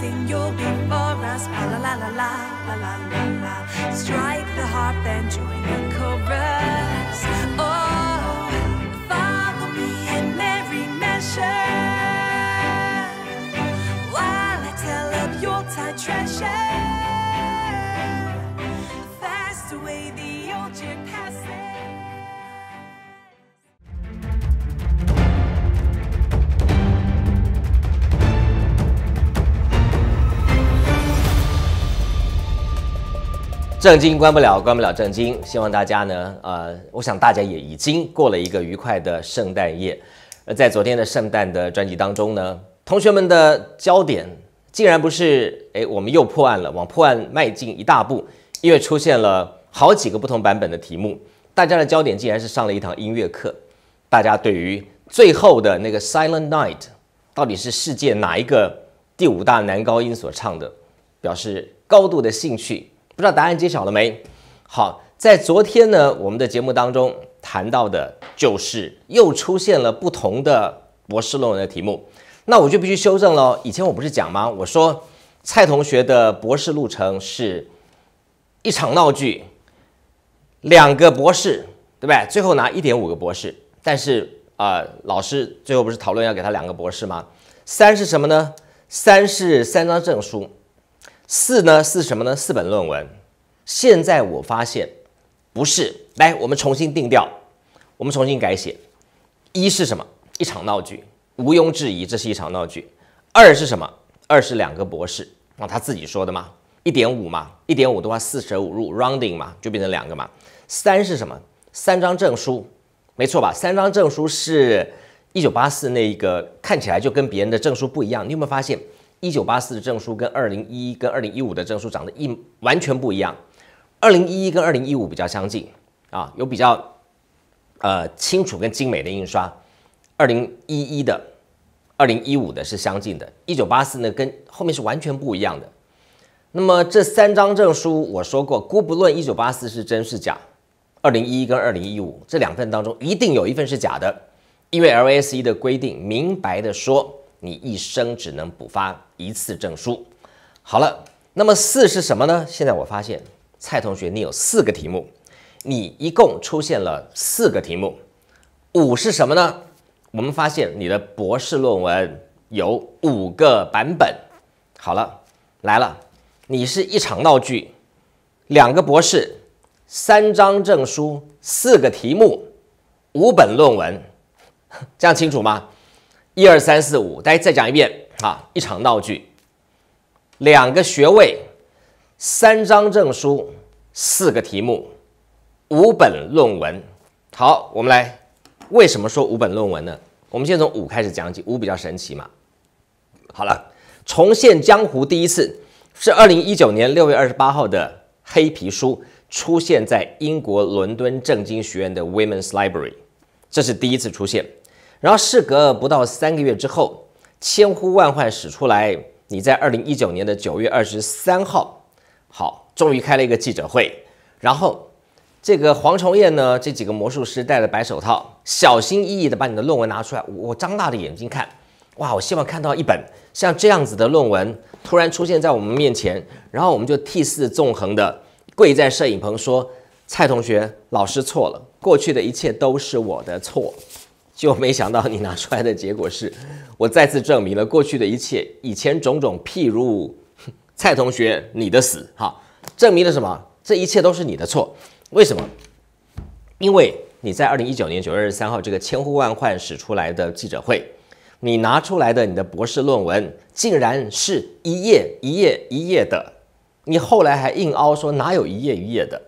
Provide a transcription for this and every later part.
sing you'll be for us. La la la la la la la la la. Strike the harp and join the chorus. Oh, follow me in merry measure while I tell of your tight treasure. Fast away the old year passes. 正经关不了，关不了正经。希望大家呢，呃，我想大家也已经过了一个愉快的圣诞夜。而在昨天的圣诞的专辑当中呢，同学们的焦点竟然不是，哎，我们又破案了，往破案迈进一大步，因为出现了好几个不同版本的题目。大家的焦点竟然是上了一堂音乐课。大家对于最后的那个 Silent Night，到底是世界哪一个第五大男高音所唱的，表示高度的兴趣。不知道答案揭晓了没？好，在昨天呢，我们的节目当中谈到的，就是又出现了不同的博士论文的题目。那我就必须修正了。以前我不是讲吗？我说蔡同学的博士路程是一场闹剧，两个博士，对不对？最后拿一点五个博士，但是啊，老师最后不是讨论要给他两个博士吗？三是什么呢？三是三张证书。四呢是什么呢？四本论文。现在我发现不是。来，我们重新定调，我们重新改写。一是什么？一场闹剧，毋庸置疑，这是一场闹剧。二是什么？二是两个博士啊，他自己说的嘛，一点五嘛，一点五的话四舍五入 rounding 嘛，就变成两个嘛。三是什么？三张证书，没错吧？三张证书是一九八四那一个看起来就跟别人的证书不一样，你有没有发现？一九八四的证书跟二零一一、跟二零一五的证书长得一完全不一样。二零一一跟二零一五比较相近啊，有比较呃清楚跟精美的印刷。二零一一的、二零一五的是相近的。一九八四呢跟后面是完全不一样的。那么这三张证书，我说过，姑不论一九八四是真是假，二零一一跟二零一五这两份当中一定有一份是假的，因为 LSE 的规定明白的说。你一生只能补发一次证书。好了，那么四是什么呢？现在我发现，蔡同学，你有四个题目，你一共出现了四个题目。五是什么呢？我们发现你的博士论文有五个版本。好了，来了，你是一场闹剧，两个博士，三张证书，四个题目，五本论文，这样清楚吗？一二三四五，大家再讲一遍啊！一场闹剧，两个学位，三张证书，四个题目，五本论文。好，我们来，为什么说五本论文呢？我们先从五开始讲起，五比较神奇嘛。好了，重现江湖第一次是二零一九年六月二十八号的黑皮书出现在英国伦敦政经学院的 Women's Library，这是第一次出现。然后，事隔不到三个月之后，千呼万唤始出来。你在二零一九年的九月二十三号，好，终于开了一个记者会。然后，这个黄崇彦呢，这几个魔术师戴着白手套，小心翼翼地把你的论文拿出来。我张大了眼睛看，哇！我希望看到一本像这样子的论文突然出现在我们面前。然后我们就涕泗纵横的跪在摄影棚说：“蔡同学，老师错了，过去的一切都是我的错。”就没想到你拿出来的结果是，我再次证明了过去的一切，以前种种，譬如蔡同学你的死，哈，证明了什么？这一切都是你的错。为什么？因为你在二零一九年九月二十三号这个千呼万唤使出来的记者会，你拿出来的你的博士论文竟然是一页一页一页的，你后来还硬凹说哪有一页一页的？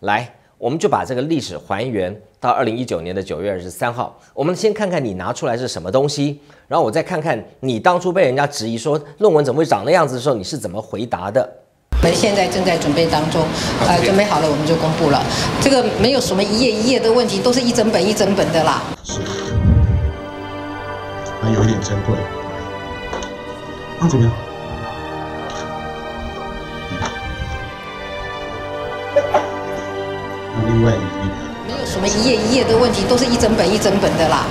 来。我们就把这个历史还原到二零一九年的九月二十三号。我们先看看你拿出来是什么东西，然后我再看看你当初被人家质疑说论文怎么会长那样子的时候，你是怎么回答的？我们现在正在准备当中，呃，准备好了我们就公布了。这个没有什么一页一页的问题，都是一整本一整本的啦。是，还有点珍贵。那怎么样？另外一没有什么一页一页的问题，都是一整本一整本的啦。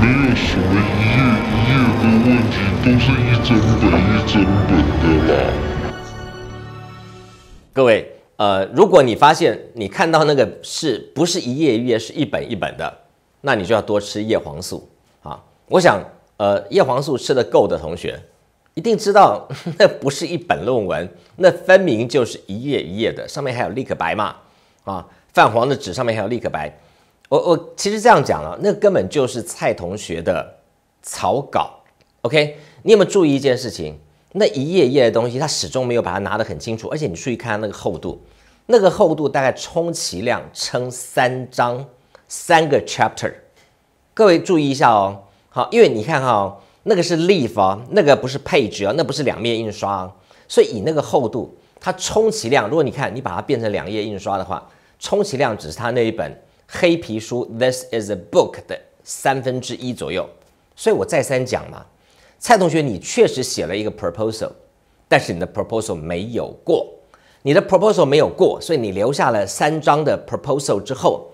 没有什么一页一页的问题，都是一整本一整本的啦。各位，呃，如果你发现你看到那个是不是一页一页，是一本一本的，那你就要多吃叶黄素啊。我想，呃，叶黄素吃的够的同学，一定知道 那不是一本论文，那分明就是一页一页的，上面还有立刻白嘛。啊，泛黄的纸上面还有立可白，我我其实这样讲了，那根本就是蔡同学的草稿。OK，你有没有注意一件事情？那一页一页的东西，他始终没有把它拿得很清楚，而且你注意看那个厚度，那个厚度大概充其量撑三张，三个 chapter。各位注意一下哦，好，因为你看哈，那个是 leaf 哦，那个不是 page 哦，那不是两面印刷，所以以那个厚度。它充其量，如果你看，你把它变成两页印刷的话，充其量只是它那一本黑皮书《This is a book》的三分之一左右。所以我再三讲嘛，蔡同学，你确实写了一个 proposal，但是你的 proposal 没有过，你的 proposal 没有过，所以你留下了三张的 proposal 之后，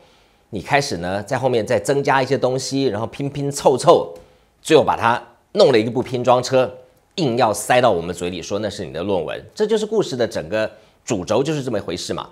你开始呢在后面再增加一些东西，然后拼拼凑凑，最后把它弄了一部拼装车。硬要塞到我们嘴里说那是你的论文，这就是故事的整个主轴，就是这么一回事嘛。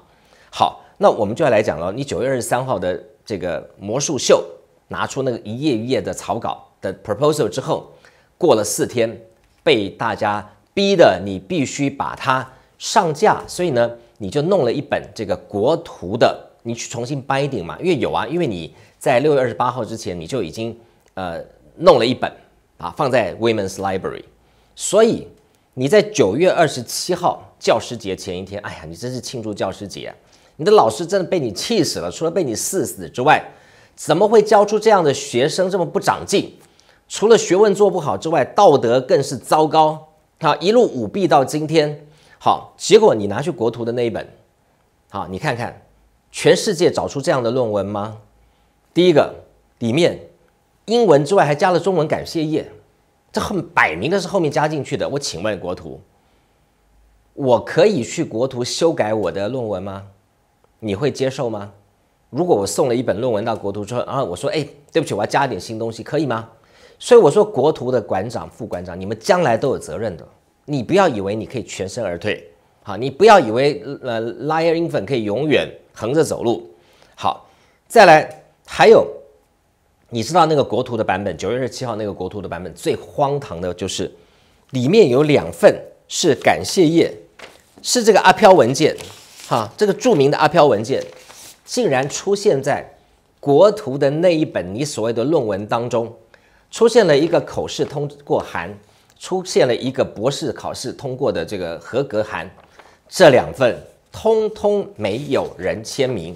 好，那我们就要来讲了。你九月二十三号的这个魔术秀，拿出那个一页一页的草稿的 proposal 之后，过了四天，被大家逼的你必须把它上架，所以呢，你就弄了一本这个国图的，你去重新 i 一顶嘛，因为有啊，因为你在六月二十八号之前你就已经呃弄了一本啊，放在 Women's Library。所以你在九月二十七号教师节前一天，哎呀，你真是庆祝教师节！你的老师真的被你气死了，除了被你气死之外，怎么会教出这样的学生，这么不长进？除了学问做不好之外，道德更是糟糕，好一路舞弊到今天。好，结果你拿去国图的那一本，好，你看看，全世界找出这样的论文吗？第一个里面，英文之外还加了中文感谢页。这面摆明的是后面加进去的。我请问国图，我可以去国图修改我的论文吗？你会接受吗？如果我送了一本论文到国图之后啊，我说哎，对不起，我要加点新东西，可以吗？所以我说国图的馆长、副馆长，你们将来都有责任的。你不要以为你可以全身而退，好，你不要以为呃 liar in f a n t 可以永远横着走路。好，再来还有。你知道那个国图的版本，九月十七号那个国图的版本最荒唐的就是，里面有两份是感谢页，是这个阿飘文件，哈，这个著名的阿飘文件，竟然出现在国图的那一本你所谓的论文当中，出现了一个口试通过函，出现了一个博士考试通过的这个合格函，这两份通通没有人签名。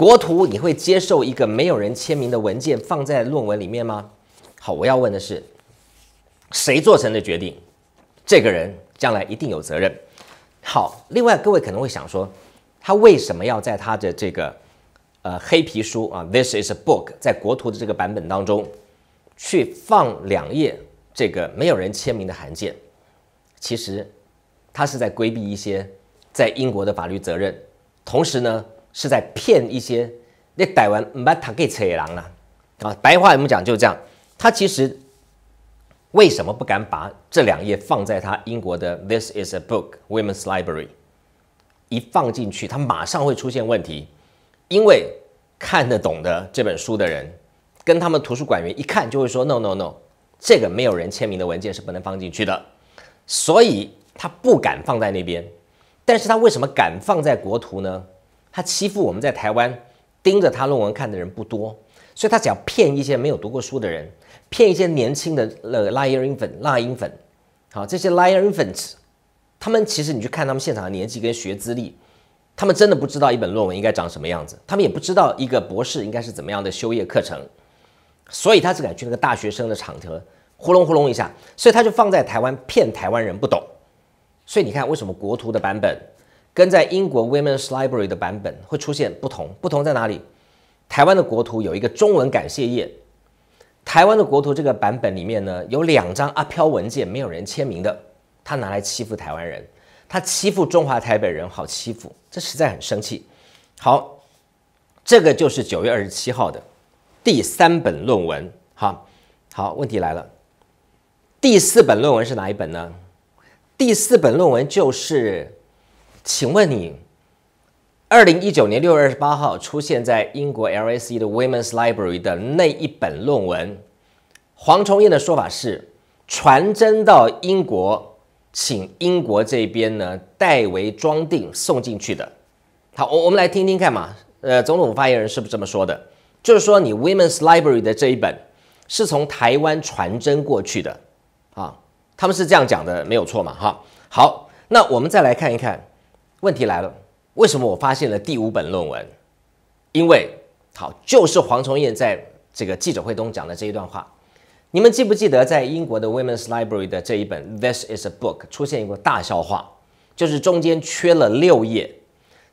国图，你会接受一个没有人签名的文件放在论文里面吗？好，我要问的是，谁做成的决定，这个人将来一定有责任。好，另外各位可能会想说，他为什么要在他的这个呃黑皮书啊，This is a book，在国图的这个版本当中去放两页这个没有人签名的函件？其实，他是在规避一些在英国的法律责任，同时呢。是在骗一些那台湾把谈给豺狼了啊！白话我们讲就这样。他其实为什么不敢把这两页放在他英国的 This is a book women's library 一放进去，他马上会出现问题，因为看得懂的这本书的人跟他们图书馆员一看就会说 “No No No”，这个没有人签名的文件是不能放进去的，所以他不敢放在那边。但是他为什么敢放在国图呢？他欺负我们在台湾盯着他论文看的人不多，所以他只要骗一些没有读过书的人，骗一些年轻的那个 liar i n f a n t 粉，好这些 liar infants，他们其实你去看他们现场的年纪跟学资历，他们真的不知道一本论文应该长什么样子，他们也不知道一个博士应该是怎么样的修业课程，所以他只敢去那个大学生的场合呼隆呼隆一下，所以他就放在台湾骗台湾人不懂，所以你看为什么国图的版本？跟在英国 Women's Library 的版本会出现不同，不同在哪里？台湾的国图有一个中文感谢页，台湾的国图这个版本里面呢有两张阿飘文件，没有人签名的，他拿来欺负台湾人，他欺负中华台北人，好欺负，这实在很生气。好，这个就是九月二十七号的第三本论文。好好，问题来了，第四本论文是哪一本呢？第四本论文就是。请问你，二零一九年六月二十八号出现在英国 LSE 的 Women's Library 的那一本论文，黄崇燕的说法是传真到英国，请英国这边呢代为装订送进去的。好，我我们来听听看嘛。呃，总统发言人是不是这么说的？就是说你 Women's Library 的这一本是从台湾传真过去的啊？他们是这样讲的，没有错嘛？哈，好，那我们再来看一看。问题来了，为什么我发现了第五本论文？因为好，就是黄崇彦在这个记者会中讲的这一段话。你们记不记得，在英国的 Women's Library 的这一本《This is a book》出现一个大笑话，就是中间缺了六页。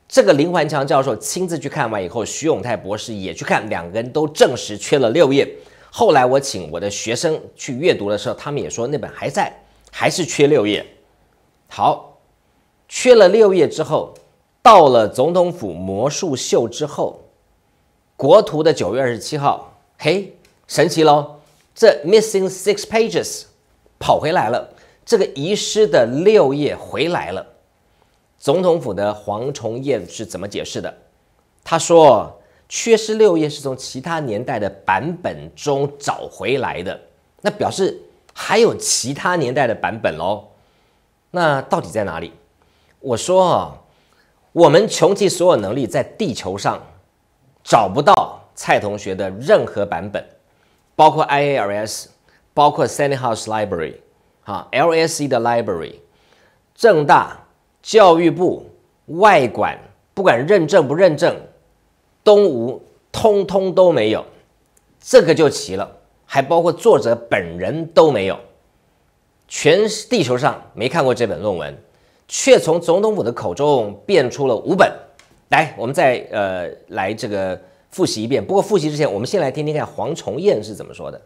这个林环强教授亲自去看完以后，徐永泰博士也去看，两个人都证实缺了六页。后来我请我的学生去阅读的时候，他们也说那本还在，还是缺六页。好。缺了六页之后，到了总统府魔术秀之后，国图的九月二十七号，嘿，神奇喽！这 missing six pages 跑回来了，这个遗失的六页回来了。总统府的蝗虫叶是怎么解释的？他说，缺失六页是从其他年代的版本中找回来的，那表示还有其他年代的版本喽？那到底在哪里？我说啊，我们穷尽所有能力，在地球上找不到蔡同学的任何版本，包括 I A R S，包括 Sunny House Library，啊，L S E 的 Library，正大教育部外管，不管认证不认证，东吴通通都没有，这个就齐了，还包括作者本人都没有，全地球上没看过这本论文。却从总统府的口中变出了五本，来，我们再呃来这个复习一遍。不过复习之前，我们先来听听看黄崇彦是怎么说的。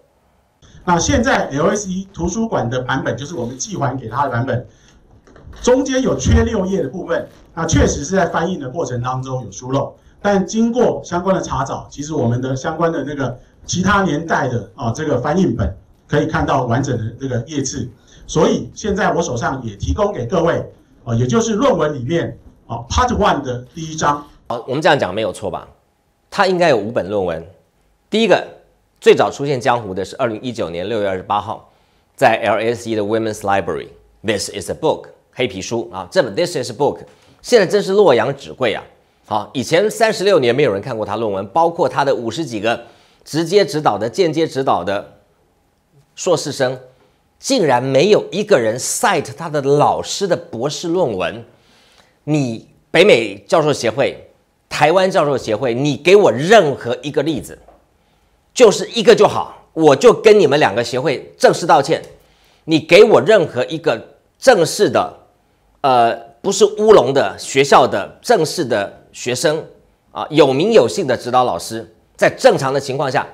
那现在 LSE 图书馆的版本就是我们寄还给他的版本，中间有缺六页的部分，那确实是在翻译的过程当中有疏漏。但经过相关的查找，其实我们的相关的那个其他年代的啊这个翻译本可以看到完整的那个页次，所以现在我手上也提供给各位。啊，也就是论文里面啊，Part One 的第一章啊，我们这样讲没有错吧？他应该有五本论文。第一个最早出现江湖的是二零一九年六月二十八号，在 LSE 的 Women's Library，This is a book，黑皮书啊，这本 This is a book 现在真是洛阳纸贵啊！啊，以前三十六年没有人看过他论文，包括他的五十几个直接指导的、间接指导的硕士生。竟然没有一个人 cite 他的老师的博士论文。你北美教授协会、台湾教授协会，你给我任何一个例子，就是一个就好，我就跟你们两个协会正式道歉。你给我任何一个正式的，呃，不是乌龙的学校的正式的学生啊，有名有姓的指导老师，在正常的情况下，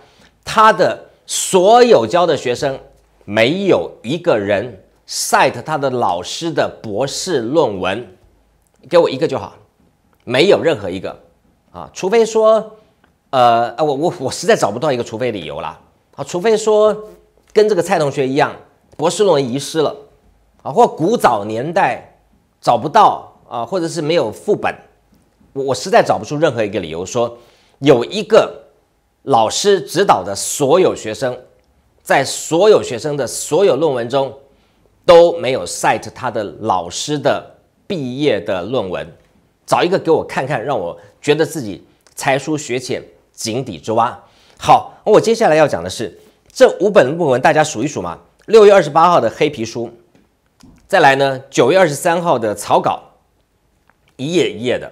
他的所有教的学生。没有一个人 cite 他的老师的博士论文，给我一个就好，没有任何一个啊，除非说，呃我我我实在找不到一个除非理由了啊，除非说跟这个蔡同学一样，博士论文遗失了啊，或古早年代找不到啊，或者是没有副本，我我实在找不出任何一个理由说有一个老师指导的所有学生。在所有学生的所有论文中，都没有 cite 他的老师的毕业的论文，找一个给我看看，让我觉得自己才疏学浅，井底之蛙。好，我接下来要讲的是这五本论文，大家数一数嘛。六月二十八号的黑皮书，再来呢，九月二十三号的草稿，一页一页的。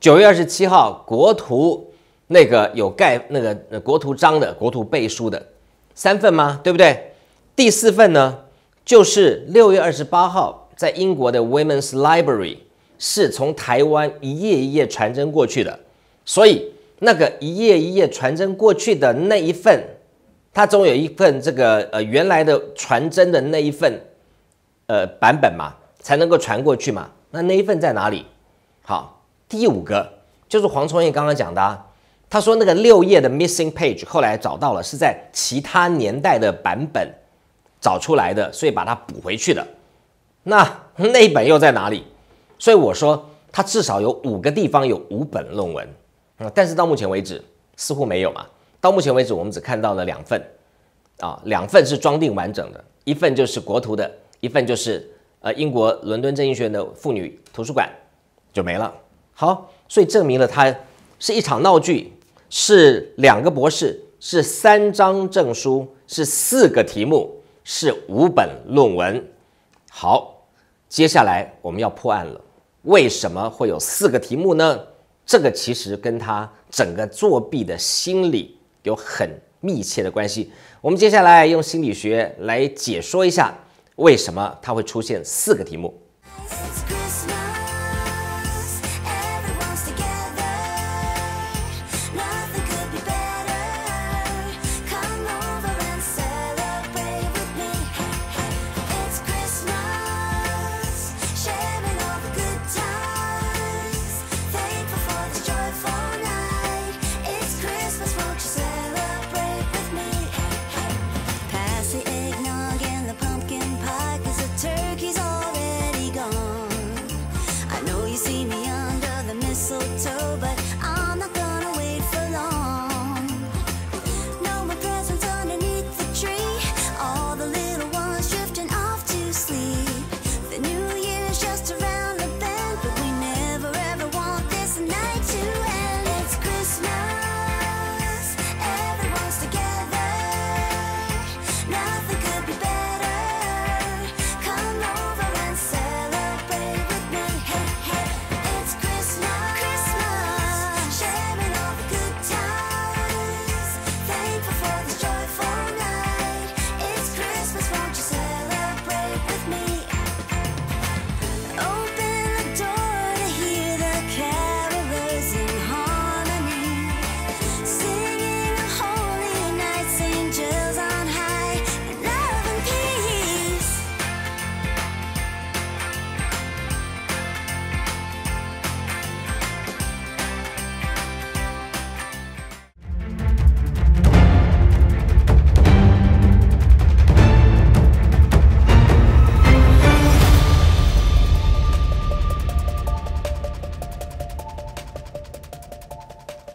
九月二十七号国图那个有盖那个国图章的国图背书的。三份吗？对不对？第四份呢？就是六月二十八号在英国的 Women's Library 是从台湾一页一页传真过去的，所以那个一页一页传真过去的那一份，它总有一份这个呃原来的传真的那一份呃版本嘛，才能够传过去嘛。那那一份在哪里？好，第五个就是黄崇义刚刚讲的。他说那个六页的 missing page 后来找到了，是在其他年代的版本找出来的，所以把它补回去的。那那一本又在哪里？所以我说他至少有五个地方有五本论文，但是到目前为止似乎没有嘛。到目前为止我们只看到了两份，啊，两份是装订完整的，一份就是国图的，一份就是呃英国伦敦正义学院的妇女图书馆就没了。好，所以证明了它是一场闹剧。是两个博士，是三张证书，是四个题目，是五本论文。好，接下来我们要破案了。为什么会有四个题目呢？这个其实跟他整个作弊的心理有很密切的关系。我们接下来用心理学来解说一下，为什么他会出现四个题目。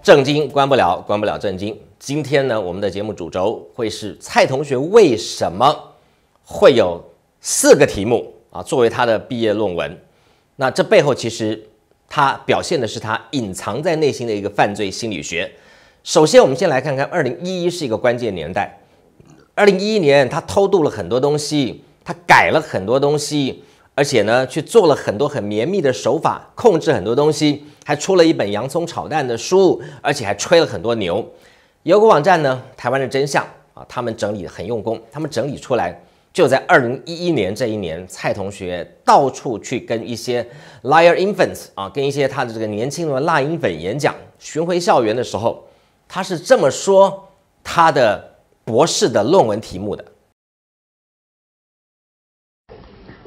震惊，关不了，关不了。震惊，今天呢，我们的节目主轴会是蔡同学为什么会有四个题目啊？作为他的毕业论文，那这背后其实他表现的是他隐藏在内心的一个犯罪心理学。首先，我们先来看看，二零一一是一个关键年代，二零一一年他偷渡了很多东西，他改了很多东西。而且呢，去做了很多很绵密的手法，控制很多东西，还出了一本洋葱炒蛋的书，而且还吹了很多牛。有个网站呢，台湾的真相啊，他们整理很用功，他们整理出来，就在二零一一年这一年，蔡同学到处去跟一些 liar infants 啊，跟一些他的这个年轻的辣音粉演讲巡回校园的时候，他是这么说他的博士的论文题目的。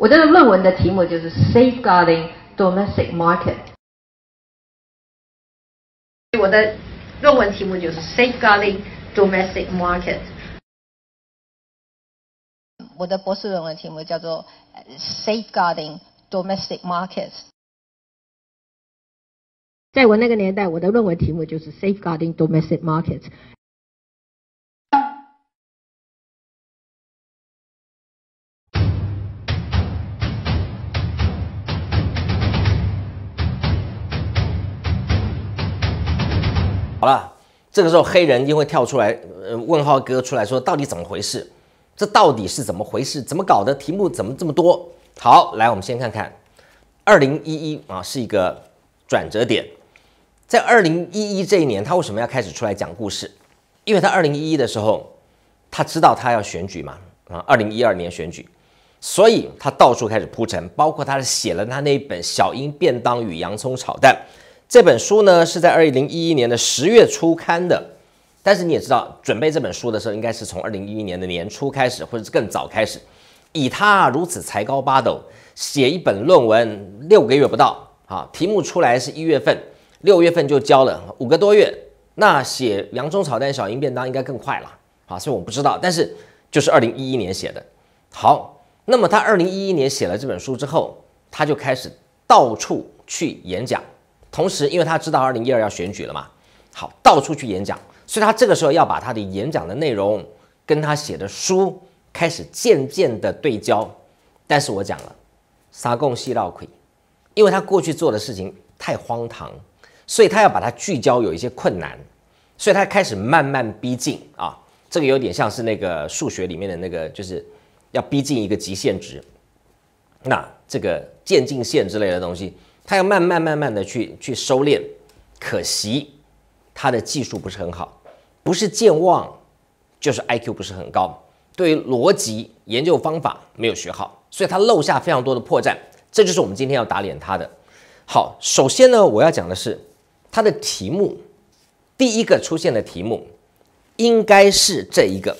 我的论文的题目就是 Safeguarding Domestic Market。我的论文题目就是 Safeguarding Domestic Market。我的博士论文题目叫做 Safeguarding Domestic Markets。在我那个年代，我的论文题目就是 Safeguarding Domestic Markets。这个时候，黑人就会跳出来，呃，问号哥出来说：“到底怎么回事？这到底是怎么回事？怎么搞的？题目怎么这么多？”好，来，我们先看看，二零一一啊，是一个转折点。在二零一一这一年，他为什么要开始出来讲故事？因为他二零一一的时候，他知道他要选举嘛，啊，二零一二年选举，所以他到处开始铺陈，包括他写了他那一本《小英便当与洋葱炒蛋》。这本书呢是在二零一一年的十月初刊的，但是你也知道，准备这本书的时候，应该是从二零一一年的年初开始，或者是更早开始。以他如此才高八斗，写一本论文六个月不到啊，题目出来是一月份，六月份就交了五个多月。那写洋葱炒蛋小英便当应该更快了啊，所以我不知道，但是就是二零一一年写的。好，那么他二零一一年写了这本书之后，他就开始到处去演讲。同时，因为他知道二零一二要选举了嘛，好，到处去演讲，所以他这个时候要把他的演讲的内容跟他写的书开始渐渐的对焦。但是我讲了，撒共希拉奎，因为他过去做的事情太荒唐，所以他要把它聚焦有一些困难，所以他开始慢慢逼近啊，这个有点像是那个数学里面的那个，就是要逼近一个极限值，那这个渐进线之类的东西。他要慢慢慢慢的去去收敛，可惜他的技术不是很好，不是健忘，就是 IQ 不是很高，对于逻辑研究方法没有学好，所以他漏下非常多的破绽，这就是我们今天要打脸他的。好，首先呢，我要讲的是他的题目，第一个出现的题目应该是这一个，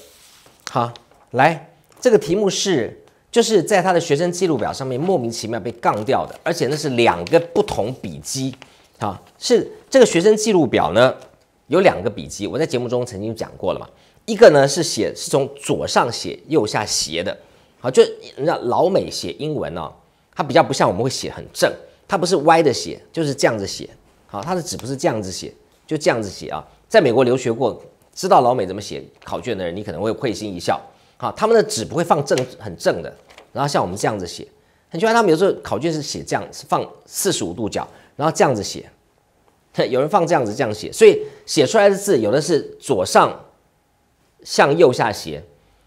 好，来这个题目是。就是在他的学生记录表上面莫名其妙被杠掉的，而且那是两个不同笔记啊，是这个学生记录表呢有两个笔记，我在节目中曾经讲过了嘛，一个呢是写是从左上写右下斜的，好，就人家老美写英文哦，它比较不像我们会写很正，它不是歪的写，就是这样子写，好，它的纸不是这样子写，就这样子写啊，在美国留学过知道老美怎么写考卷的人，你可能会会心一笑。好，他们的纸不会放正，很正的。然后像我们这样子写，很奇怪。他们有时候考卷是写这样，是放四十五度角，然后这样子写。有人放这样子，这样写。所以写出来的字，有的是左上向右下斜，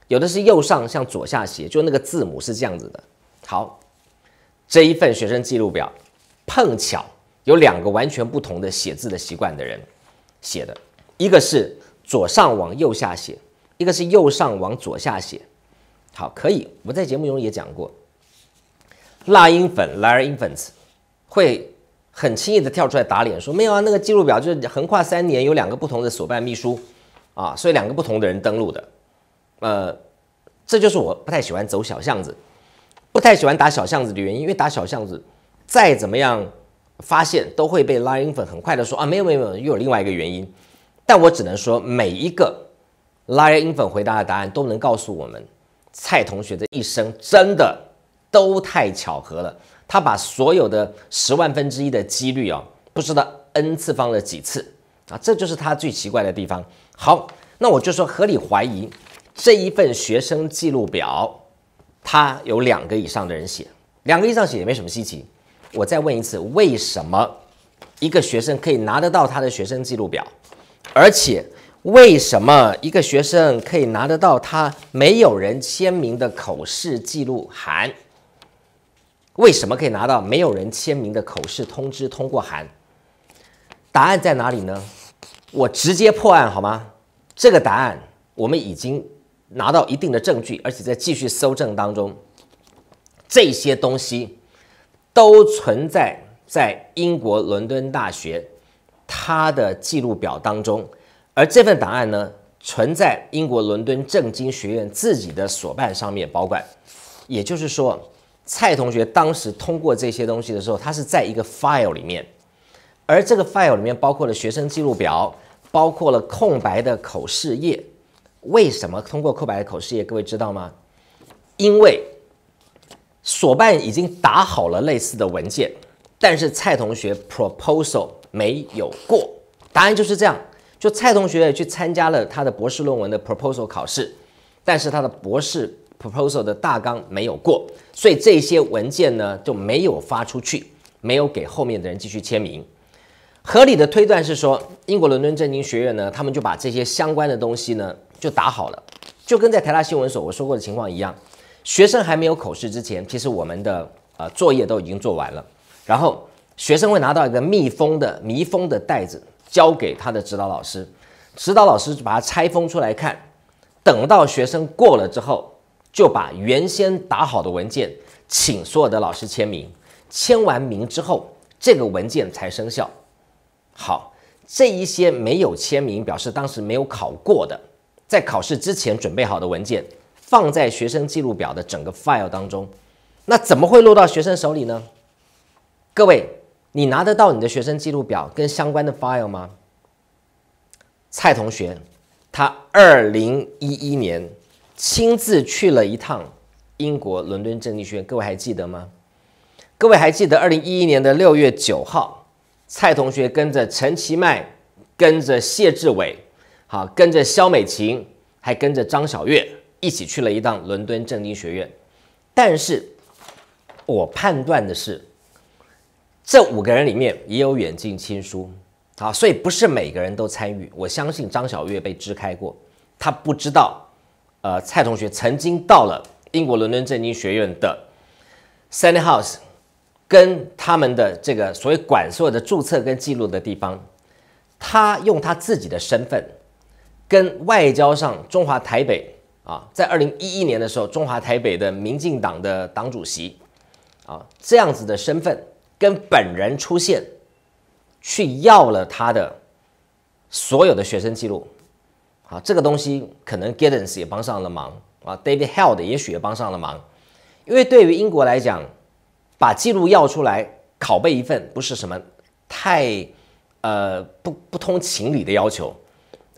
有的是右上向左下斜，就那个字母是这样子的。好，这一份学生记录表碰巧有两个完全不同的写字的习惯的人写的，一个是左上往右下写。一个是右上往左下写，好，可以。我在节目中也讲过，辣英粉 （Lair Infants） 会很轻易的跳出来打脸，说没有啊，那个记录表就是横跨三年，有两个不同的所办秘书啊，所以两个不同的人登录的。呃，这就是我不太喜欢走小巷子，不太喜欢打小巷子的原因。因为打小巷子再怎么样发现都会被拉音粉很快的说啊，没有没有没有，又有另外一个原因。但我只能说每一个。l i a in 粉回答的答案都能告诉我们，蔡同学的一生真的都太巧合了。他把所有的十万分之一的几率啊，不知道 n 次方了几次啊，这就是他最奇怪的地方。好，那我就说合理怀疑这一份学生记录表，他有两个以上的人写，两个以上写也没什么稀奇。我再问一次，为什么一个学生可以拿得到他的学生记录表，而且？为什么一个学生可以拿得到他没有人签名的口试记录函？为什么可以拿到没有人签名的口试通知通过函？答案在哪里呢？我直接破案好吗？这个答案我们已经拿到一定的证据，而且在继续搜证当中。这些东西都存在在英国伦敦大学他的记录表当中。而这份档案呢，存在英国伦敦政经学院自己的所办上面保管。也就是说，蔡同学当时通过这些东西的时候，他是在一个 file 里面，而这个 file 里面包括了学生记录表，包括了空白的口试页。为什么通过空白的口试页？各位知道吗？因为所办已经打好了类似的文件，但是蔡同学 proposal 没有过。答案就是这样。就蔡同学也去参加了他的博士论文的 proposal 考试，但是他的博士 proposal 的大纲没有过，所以这些文件呢就没有发出去，没有给后面的人继续签名。合理的推断是说，英国伦敦政经学院呢，他们就把这些相关的东西呢就打好了，就跟在台大新闻所我说过的情况一样，学生还没有口试之前，其实我们的呃作业都已经做完了，然后学生会拿到一个密封的密封的袋子。交给他的指导老师，指导老师就把它拆封出来看，等到学生过了之后，就把原先打好的文件请所有的老师签名，签完名之后，这个文件才生效。好，这一些没有签名，表示当时没有考过的，在考试之前准备好的文件，放在学生记录表的整个 file 当中，那怎么会落到学生手里呢？各位。你拿得到你的学生记录表跟相关的 file 吗？蔡同学，他二零一一年亲自去了一趟英国伦敦政经学院，各位还记得吗？各位还记得二零一一年的六月九号，蔡同学跟着陈其迈、跟着谢志伟，好，跟着肖美琴，还跟着张小月一起去了一趟伦敦政经学院，但是我判断的是。这五个人里面也有远近亲疏啊，所以不是每个人都参与。我相信张小月被支开过，他不知道。呃，蔡同学曾经到了英国伦敦政经学院的 Senate House，跟他们的这个所谓管所有的注册跟记录的地方，他用他自己的身份，跟外交上中华台北啊，在二零一一年的时候，中华台北的民进党的党主席啊这样子的身份。跟本人出现，去要了他的所有的学生记录，好，这个东西可能 g i r d e n s 也帮上了忙啊，David Held 也许也帮上了忙，因为对于英国来讲，把记录要出来，拷贝一份，不是什么太，呃，不不通情理的要求，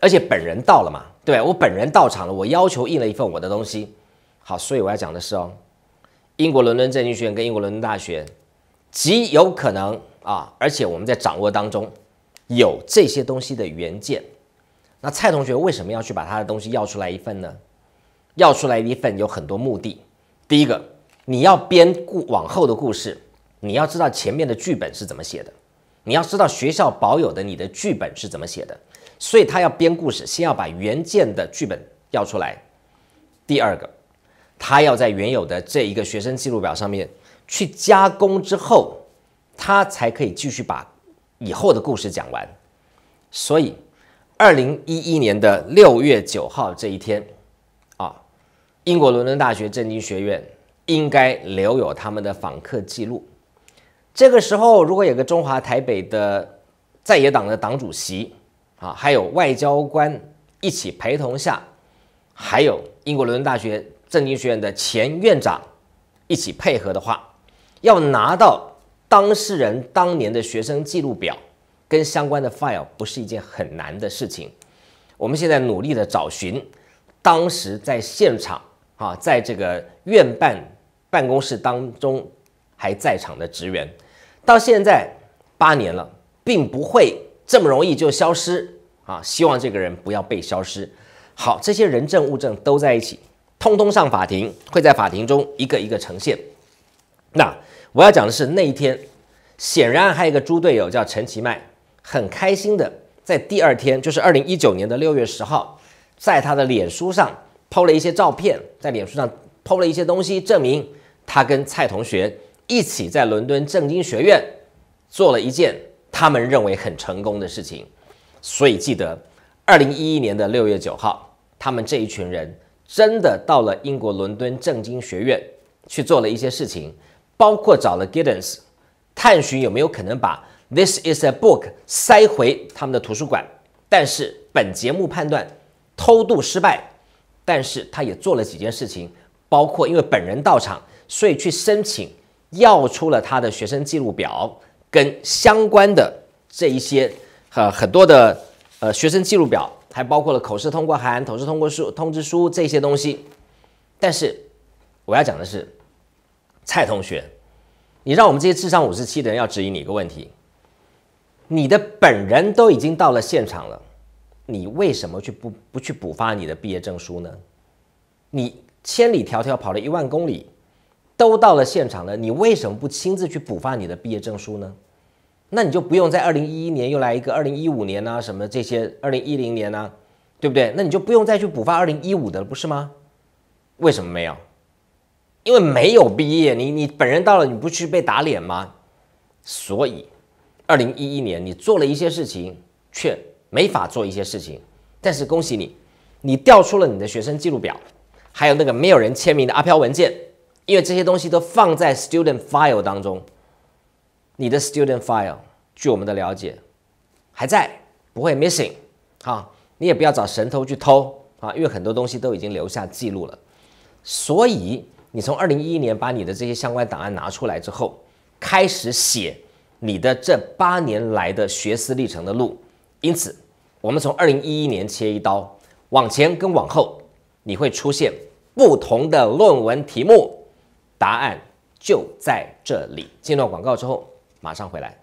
而且本人到了嘛，对我本人到场了，我要求印了一份我的东西，好，所以我要讲的是哦，英国伦敦政经学院跟英国伦敦大学。极有可能啊，而且我们在掌握当中有这些东西的原件。那蔡同学为什么要去把他的东西要出来一份呢？要出来一份有很多目的。第一个，你要编故往后的故事，你要知道前面的剧本是怎么写的，你要知道学校保有的你的剧本是怎么写的，所以他要编故事，先要把原件的剧本要出来。第二个，他要在原有的这一个学生记录表上面。去加工之后，他才可以继续把以后的故事讲完。所以，二零一一年的六月九号这一天，啊，英国伦敦大学政经学院应该留有他们的访客记录。这个时候，如果有个中华台北的在野党的党主席啊，还有外交官一起陪同下，还有英国伦敦大学政经学院的前院长一起配合的话。要拿到当事人当年的学生记录表跟相关的 file 不是一件很难的事情。我们现在努力的找寻当时在现场啊，在这个院办办公室当中还在场的职员，到现在八年了，并不会这么容易就消失啊。希望这个人不要被消失。好，这些人证物证都在一起，通通上法庭，会在法庭中一个一个呈现。那我要讲的是那一天，显然还有一个猪队友叫陈其迈，很开心的在第二天，就是二零一九年的六月十号，在他的脸书上抛了一些照片，在脸书上抛了一些东西，证明他跟蔡同学一起在伦敦政经学院做了一件他们认为很成功的事情。所以记得二零一一年的六月九号，他们这一群人真的到了英国伦敦政经学院去做了一些事情。包括找了 Guidance，探寻有没有可能把 This is a book 塞回他们的图书馆，但是本节目判断偷渡失败。但是他也做了几件事情，包括因为本人到场，所以去申请要出了他的学生记录表跟相关的这一些呃很多的呃学生记录表，还包括了口试通过函、口试通过书、通知书这些东西。但是我要讲的是。蔡同学，你让我们这些智商五十七的人要质疑你一个问题：你的本人都已经到了现场了，你为什么去不不去补发你的毕业证书呢？你千里迢迢跑了一万公里，都到了现场了，你为什么不亲自去补发你的毕业证书呢？那你就不用在二零一一年又来一个二零一五年呐，什么这些二零一零年呐，对不对？那你就不用再去补发二零一五的，不是吗？为什么没有？因为没有毕业，你你本人到了，你不去被打脸吗？所以，二零一一年你做了一些事情，却没法做一些事情。但是恭喜你，你调出了你的学生记录表，还有那个没有人签名的阿飘文件，因为这些东西都放在 student file 当中。你的 student file，据我们的了解，还在，不会 missing。啊。你也不要找神偷去偷啊，因为很多东西都已经留下记录了。所以。你从二零一一年把你的这些相关档案拿出来之后，开始写你的这八年来的学思历程的路。因此，我们从二零一一年切一刀，往前跟往后，你会出现不同的论文题目，答案就在这里。进入到广告之后，马上回来。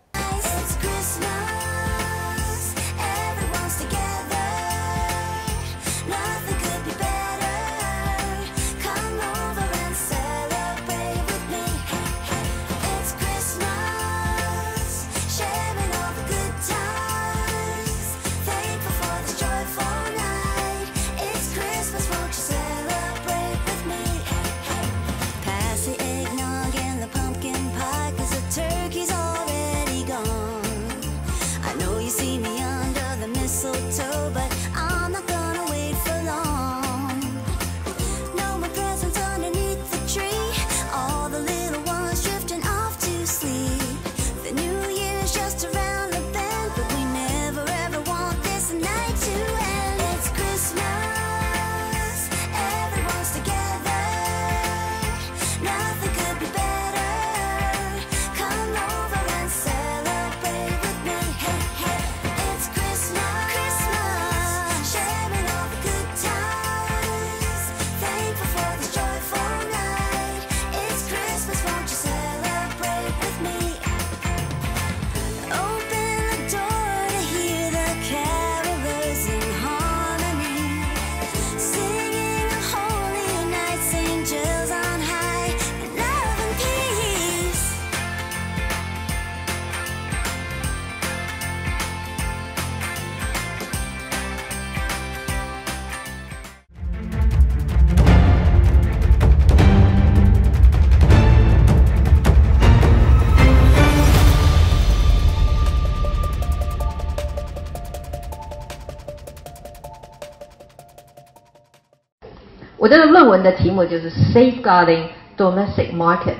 的题目就是 Safeguarding Domestic Market。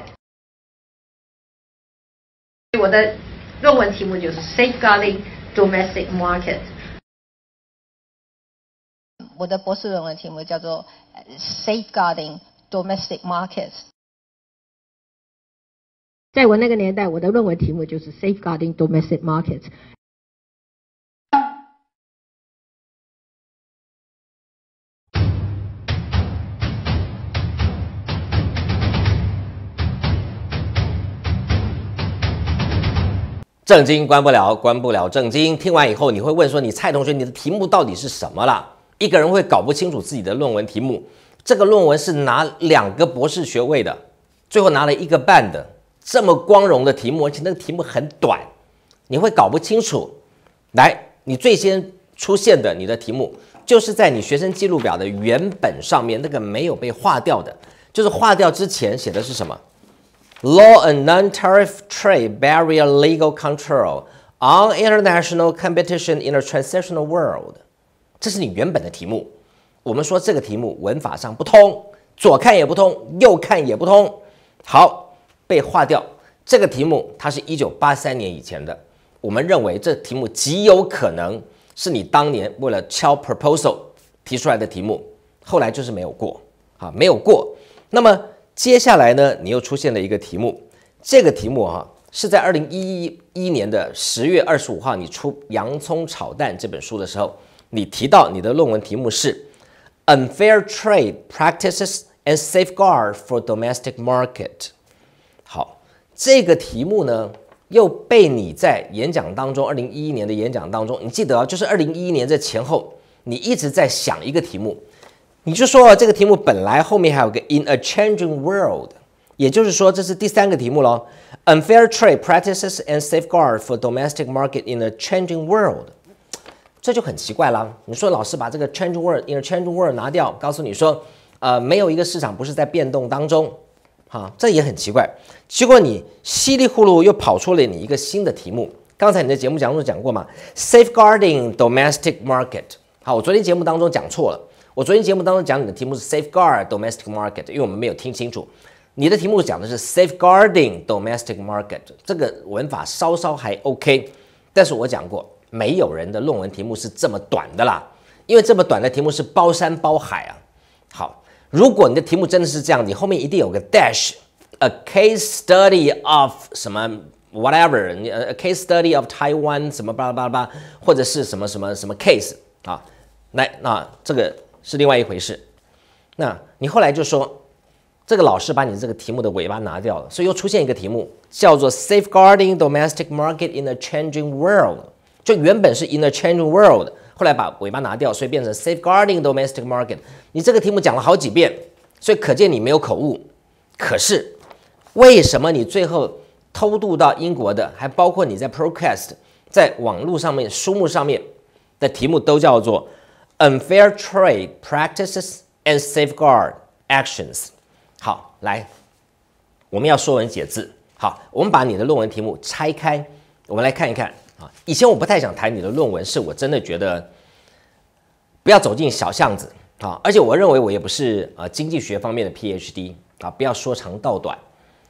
我的论文题目就是 Safeguarding Domestic Market。我的博士论文题目叫做 Safeguarding Domestic Markets。在我那个年代，我的论文题目就是 Safeguarding Domestic Markets。正经关不了，关不了正经。听完以后，你会问说：“你蔡同学，你的题目到底是什么了？”一个人会搞不清楚自己的论文题目。这个论文是拿两个博士学位的，最后拿了一个半的，这么光荣的题目，而且那个题目很短，你会搞不清楚。来，你最先出现的你的题目，就是在你学生记录表的原本上面那个没有被划掉的，就是划掉之前写的是什么？Law and non-tariff trade barrier legal control on international competition in a t r a n s i t i o n a l world。这是你原本的题目。我们说这个题目文法上不通，左看也不通，右看也不通。好，被划掉。这个题目它是一九八三年以前的。我们认为这题目极有可能是你当年为了敲 proposal 提出来的题目，后来就是没有过啊，没有过。那么。接下来呢，你又出现了一个题目，这个题目哈是在二零一一年的十月二十五号，你出《洋葱炒蛋》这本书的时候，你提到你的论文题目是 “Unfair Trade Practices and Safeguard for Domestic Market”。好，这个题目呢又被你在演讲当中，二零一一年的演讲当中，你记得啊，就是二零一一年这前后，你一直在想一个题目。你就说这个题目本来后面还有个 in a changing world，也就是说这是第三个题目喽。Unfair trade practices and safeguard for domestic market in a changing world，这就很奇怪了。你说老师把这个 changing world in a changing world 拿掉，告诉你说，呃，没有一个市场不是在变动当中，哈，这也很奇怪。结果你稀里糊涂又跑出了你一个新的题目。刚才你的节目讲中讲过嘛，safeguarding domestic market。好，我昨天节目当中讲错了。我昨天节目当中讲你的题目是 safeguard domestic market，因为我们没有听清楚，你的题目讲的是 safeguarding domestic market，这个文法稍稍还 OK，但是我讲过，没有人的论文题目是这么短的啦，因为这么短的题目是包山包海啊。好，如果你的题目真的是这样，你后面一定有个 dash，a case study of 什么 whatever，呃，a case study of Taiwan 什么巴拉巴拉巴拉，或者是什么什么什么 case 啊，来那这个。是另外一回事。那你后来就说，这个老师把你这个题目的尾巴拿掉了，所以又出现一个题目叫做 Safeguarding Domestic Market in a Changing World。就原本是 In a Changing World，后来把尾巴拿掉，所以变成 Safeguarding Domestic Market。你这个题目讲了好几遍，所以可见你没有口误。可是为什么你最后偷渡到英国的，还包括你在 p r o c a s t 在网络上面、书目上面的题目都叫做？Unfair trade practices and safeguard actions。好，来，我们要说文解字。好，我们把你的论文题目拆开，我们来看一看啊。以前我不太想谈你的论文，是我真的觉得不要走进小巷子啊。而且我认为我也不是啊经济学方面的 PhD 啊，不要说长道短。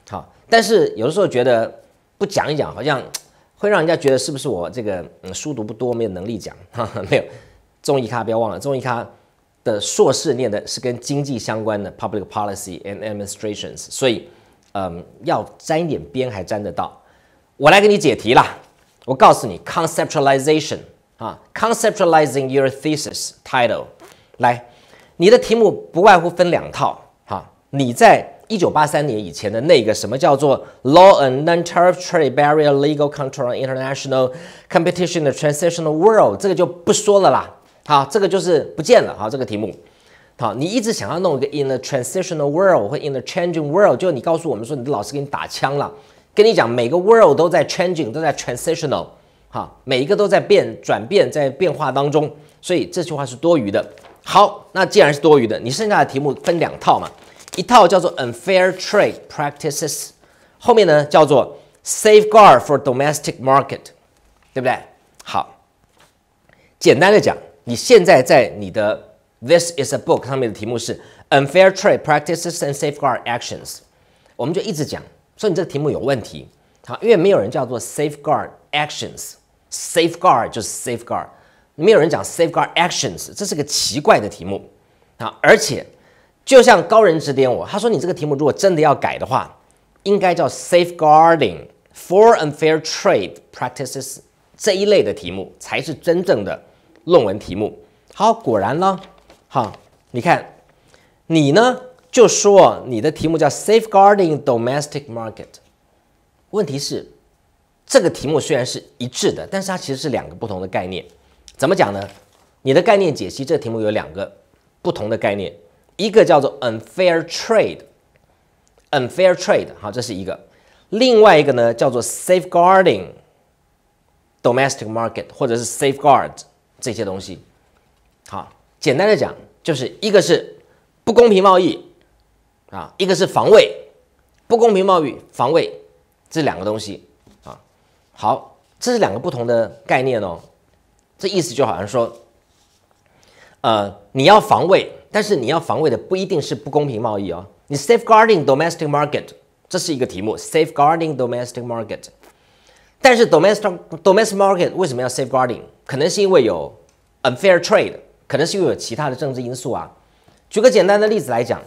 好，但是有的时候觉得不讲一讲，好像会让人家觉得是不是我这个嗯、书读不多，没有能力讲哈哈没有。综艺卡，不要忘了，综艺卡的硕士念的是跟经济相关的 public policy and administrations，所以，嗯，要沾一点边还沾得到。我来给你解题啦，我告诉你 conceptualization 啊，conceptualizing your thesis title。来，你的题目不外乎分两套哈，你在一九八三年以前的那个什么叫做 law and non tariff trade barrier legal control international competition the transitional world，这个就不说了啦。好，这个就是不见了。好，这个题目，好，你一直想要弄一个 in the transitional world 或 in the changing world，就你告诉我们说你的老师给你打枪了，跟你讲每个 world 都在 changing，都在 transitional，哈，每一个都在变、转变、在变化当中，所以这句话是多余的。好，那既然是多余的，你剩下的题目分两套嘛，一套叫做 unfair trade practices，后面呢叫做 safeguard for domestic market，对不对？好，简单的讲。你现在在你的《This Is a Book》上面的题目是 “Unfair Trade Practices and Safeguard Actions”，我们就一直讲，说你这个题目有问题，好，因为没有人叫做 “Safeguard Actions”，“Safeguard” 就是 “Safeguard”，没有人讲 “Safeguard Actions”，这是个奇怪的题目，啊，而且就像高人指点我，他说你这个题目如果真的要改的话，应该叫 “Safeguarding for Unfair Trade Practices” 这一类的题目才是真正的。论文题目好，果然呢，好，你看，你呢就说你的题目叫 “safeguarding domestic market”，问题是这个题目虽然是一致的，但是它其实是两个不同的概念。怎么讲呢？你的概念解析这个题目有两个不同的概念，一个叫做 “unfair trade”，“unfair trade” 好，这是一个，另外一个呢叫做 “safeguarding domestic market” 或者是 “safeguard”。这些东西，好，简单的讲就是一个是不公平贸易啊，一个是防卫，不公平贸易防卫这两个东西啊，好，这是两个不同的概念哦，这意思就好像说，呃，你要防卫，但是你要防卫的不一定是不公平贸易哦，你 safeguarding domestic market 这是一个题目，safeguarding domestic market。但是 domestic domestic market 为什么要 safeguarding？可能是因为有 unfair trade，可能是因为有其他的政治因素啊。举个简单的例子来讲，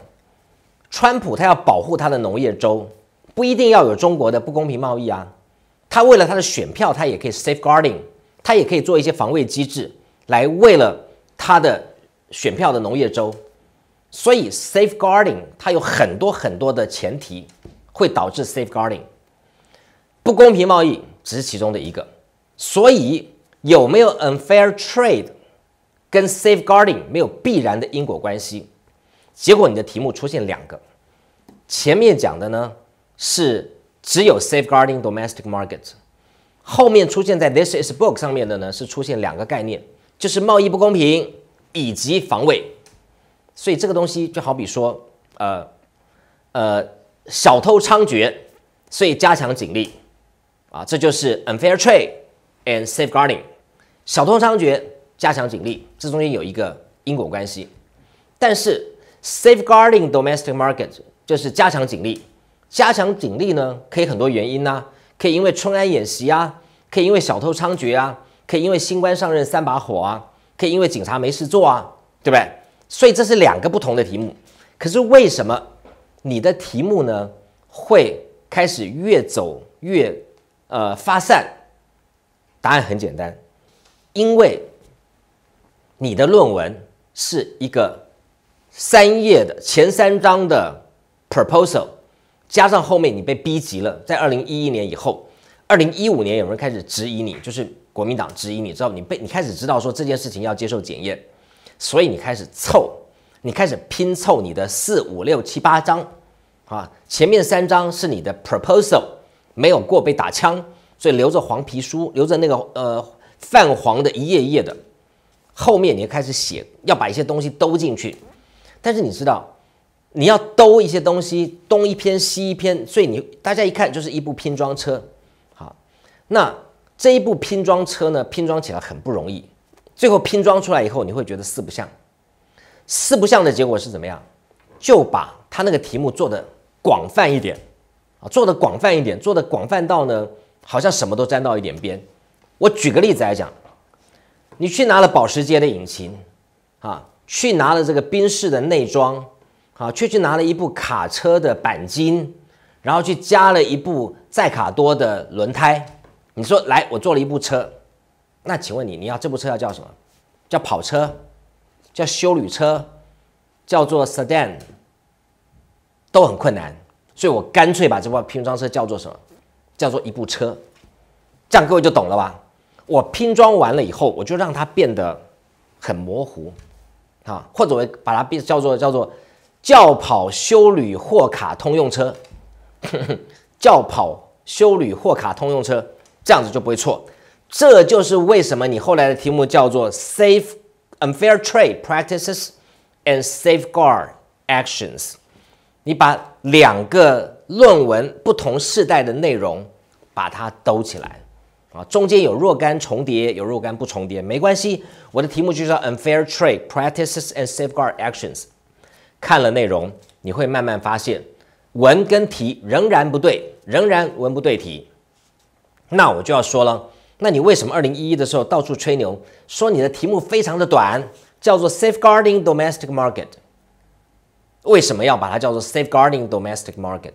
川普他要保护他的农业州，不一定要有中国的不公平贸易啊。他为了他的选票，他也可以 safeguarding，他也可以做一些防卫机制来为了他的选票的农业州。所以 safeguarding 它有很多很多的前提，会导致 safeguarding 不公平贸易。只是其中的一个，所以有没有 unfair trade，跟 safeguarding 没有必然的因果关系。结果你的题目出现两个，前面讲的呢是只有 safeguarding domestic market，后面出现在 this is book 上面的呢是出现两个概念，就是贸易不公平以及防卫。所以这个东西就好比说，呃，呃，小偷猖獗，所以加强警力。啊，这就是 unfair trade and safeguarding，小偷猖獗，加强警力，这中间有一个因果关系。但是 safeguarding domestic market 就是加强警力，加强警力呢，可以很多原因呐，可以因为春安演习啊，可以因为小偷猖獗啊，可以因为新官上任三把火啊，可以因为警察没事做啊，对不对？所以这是两个不同的题目。可是为什么你的题目呢，会开始越走越？呃，发散，答案很简单，因为你的论文是一个三页的前三章的 proposal，加上后面你被逼急了，在二零一一年以后，二零一五年有人开始质疑你，就是国民党质疑你，知道你被你开始知道说这件事情要接受检验，所以你开始凑，你开始拼凑你的四五六七八章，啊，前面三章是你的 proposal。没有过被打枪，所以留着黄皮书，留着那个呃泛黄的一页一页的。后面你开始写，要把一些东西兜进去。但是你知道，你要兜一些东西，东一篇西一篇，所以你大家一看就是一部拼装车。好，那这一部拼装车呢，拼装起来很不容易。最后拼装出来以后，你会觉得四不像。四不像的结果是怎么样？就把他那个题目做的广泛一点。啊，做的广泛一点，做的广泛到呢，好像什么都沾到一点边。我举个例子来讲，你去拿了保时捷的引擎，啊，去拿了这个宾士的内装，啊，却去拿了一部卡车的钣金，然后去加了一部载卡多的轮胎。你说来，我做了一部车，那请问你，你要这部车要叫什么？叫跑车？叫修旅车？叫做 sedan？都很困难。所以，我干脆把这部拼装车叫做什么？叫做一部车，这样各位就懂了吧？我拼装完了以后，我就让它变得很模糊，啊，或者我把它变叫做叫做轿跑、修旅、货卡、通用车，轿 跑、修旅、货卡、通用车，这样子就不会错。这就是为什么你后来的题目叫做 “Safe a n Fair Trade Practices and Safeguard Actions”。你把两个论文不同时代的内容把它兜起来啊，中间有若干重叠，有若干不重叠，没关系。我的题目就叫 Unfair Trade Practices and Safeguard Actions。看了内容，你会慢慢发现，文跟题仍然不对，仍然文不对题。那我就要说了，那你为什么二零一一的时候到处吹牛，说你的题目非常的短，叫做 Safeguarding Domestic Market？为什么要把它叫做 safeguarding domestic market？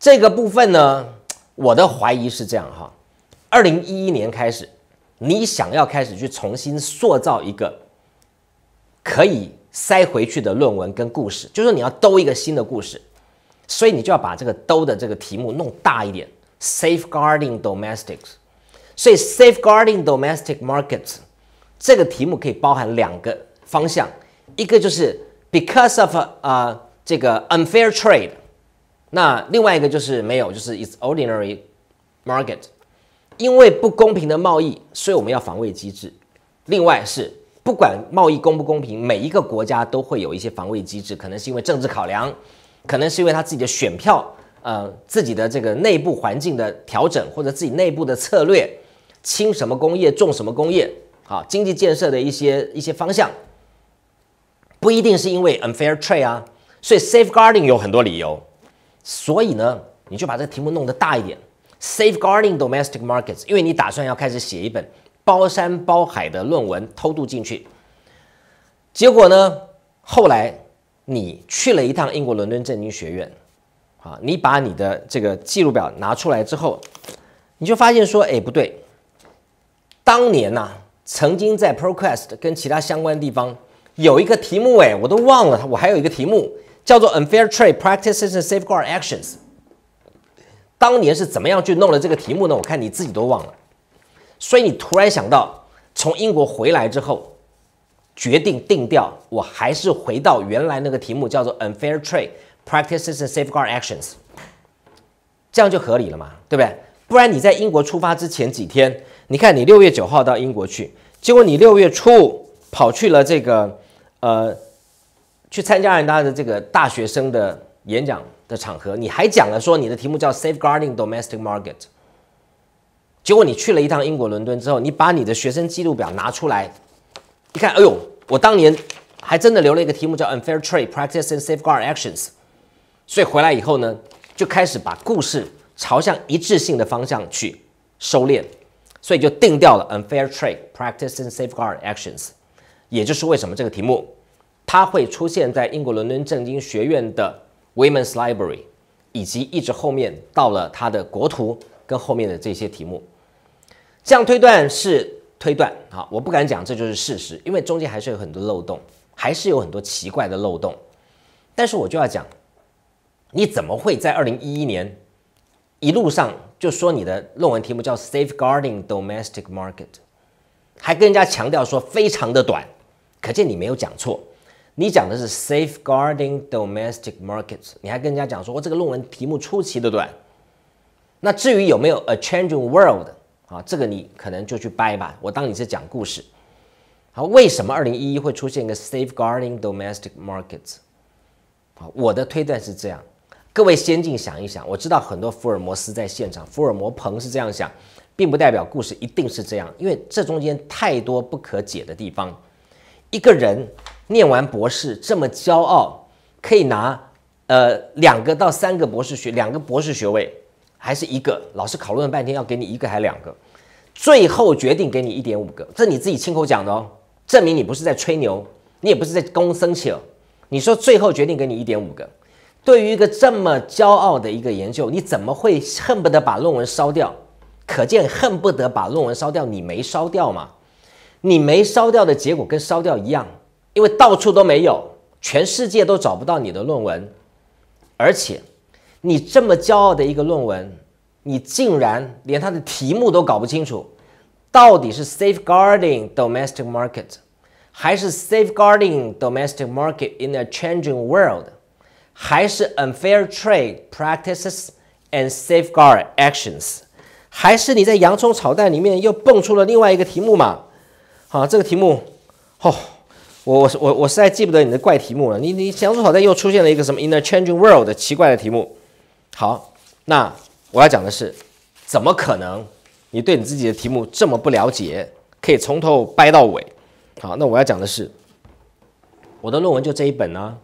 这个部分呢，我的怀疑是这样哈：，二零一一年开始，你想要开始去重新塑造一个可以塞回去的论文跟故事，就是你要兜一个新的故事，所以你就要把这个兜的这个题目弄大一点，safeguarding domestic。s 所以 safeguarding domestic market 这个题目可以包含两个方向，一个就是。Because of 啊这个 unfair trade，那另外一个就是没有就是 i t s o r d i n a r y market，因为不公平的贸易，所以我们要防卫机制。另外是不管贸易公不公平，每一个国家都会有一些防卫机制，可能是因为政治考量，可能是因为他自己的选票，呃自己的这个内部环境的调整，或者自己内部的策略，轻什么工业，重什么工业，啊经济建设的一些一些方向。不一定是因为 unfair trade 啊，所以 safeguarding 有很多理由。所以呢，你就把这题目弄得大一点，safeguarding domestic markets，因为你打算要开始写一本包山包海的论文偷渡进去。结果呢，后来你去了一趟英国伦敦政经学院，啊，你把你的这个记录表拿出来之后，你就发现说，哎，不对，当年呐，曾经在 proquest 跟其他相关地方。有一个题目哎，我都忘了我还有一个题目叫做 Unfair Trade Practices and Safeguard Actions。当年是怎么样去弄了这个题目呢？我看你自己都忘了，所以你突然想到从英国回来之后，决定定调，我还是回到原来那个题目，叫做 Unfair Trade Practices and Safeguard Actions。这样就合理了嘛，对不对？不然你在英国出发之前几天，你看你六月九号到英国去，结果你六月初跑去了这个。呃，去参加人家的这个大学生的演讲的场合，你还讲了说你的题目叫 safeguarding domestic market。结果你去了一趟英国伦敦之后，你把你的学生记录表拿出来一看，哎呦，我当年还真的留了一个题目叫 unfair trade p r a c t i c e and safeguard actions。所以回来以后呢，就开始把故事朝向一致性的方向去收敛，所以就定掉了 unfair trade p r a c t i c e and safeguard actions。也就是为什么这个题目，它会出现在英国伦敦政经学院的 Women's Library，以及一直后面到了它的国图跟后面的这些题目，这样推断是推断好，我不敢讲这就是事实，因为中间还是有很多漏洞，还是有很多奇怪的漏洞。但是我就要讲，你怎么会在二零一一年一路上就说你的论文题目叫 Safeguarding Domestic Market，还跟人家强调说非常的短？可见你没有讲错，你讲的是 safeguarding domestic markets，你还跟人家讲说，我这个论文题目出奇的短。那至于有没有 a changing world 啊，这个你可能就去掰吧，我当你是讲故事。好，为什么二零一一会出现一个 safeguarding domestic markets？好，我的推断是这样，各位先进想一想，我知道很多福尔摩斯在现场，福尔摩彭是这样想，并不代表故事一定是这样，因为这中间太多不可解的地方。一个人念完博士这么骄傲，可以拿呃两个到三个博士学两个博士学位还是一个？老师讨论了半天，要给你一个还是两个？最后决定给你一点五个，这你自己亲口讲的哦，证明你不是在吹牛，你也不是在公申请。你说最后决定给你一点五个，对于一个这么骄傲的一个研究，你怎么会恨不得把论文烧掉？可见恨不得把论文烧掉，你没烧掉嘛？你没烧掉的结果跟烧掉一样，因为到处都没有，全世界都找不到你的论文。而且，你这么骄傲的一个论文，你竟然连它的题目都搞不清楚，到底是 safeguarding domestic market，还是 safeguarding domestic market in a changing world，还是 unfair trade practices and safeguard actions，还是你在洋葱炒蛋里面又蹦出了另外一个题目嘛？好，这个题目，哦，我我我我实在记不得你的怪题目了。你你想叔好在又出现了一个什么 i n t e r changing world” 奇怪的题目。好，那我要讲的是，怎么可能你对你自己的题目这么不了解？可以从头掰到尾。好，那我要讲的是，我的论文就这一本啊，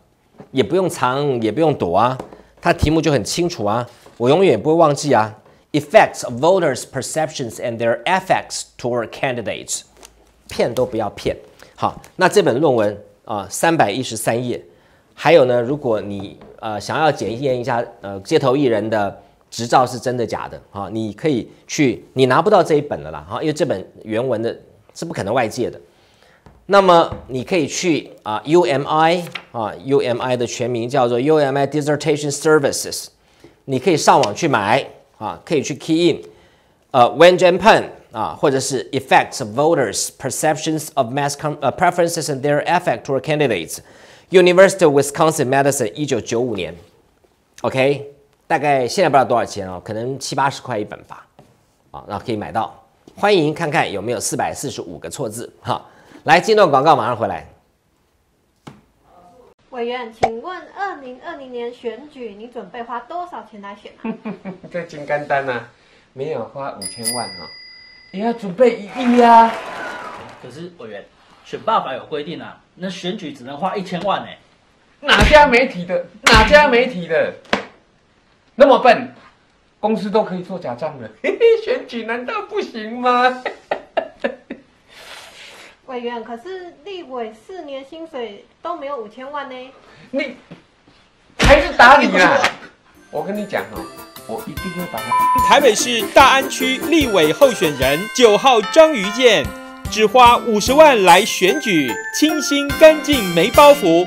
也不用藏，也不用躲啊，它题目就很清楚啊，我永远不会忘记啊。Effects of voters' perceptions and their effects toward candidates. 骗都不要骗，好，那这本论文啊，三百一十三页，还有呢，如果你呃想要检验一下呃街头艺人的执照是真的假的啊，你可以去，你拿不到这一本的啦哈，因为这本原文的是不可能外借的。那么你可以去啊，U M I 啊，U M I 的全名叫做 U M I Dissertation Services，你可以上网去买啊，可以去 key in，呃 w e n j a p i n 啊，或者是 e f f e c t s voters perceptions of mass preferences and their effect to candidates. University of Wisconsin Madison, 一九九五年。OK，大概现在不知道多少钱哦，可能七八十块一本吧。啊，那可以买到。欢迎看看有没有四百四十五个错字。哈，来，进段广告马上回来。委员，请问二零二零年选举，你准备花多少钱来选啊？这金刚丹呢，没有花五千万啊。你要准备一亿呀！可是委员，选罢法有规定啊，那选举只能花一千万呢。哪家媒体的？哪家媒体的？那么笨，公司都可以做假账了，选举难道不行吗？委员，可是立委四年薪水都没有五千万呢。你，还是打你啊！我跟你讲哈。我一定会把它。台北市大安区立委候选人九号张瑜健，只花五十万来选举，清新干净没包袱。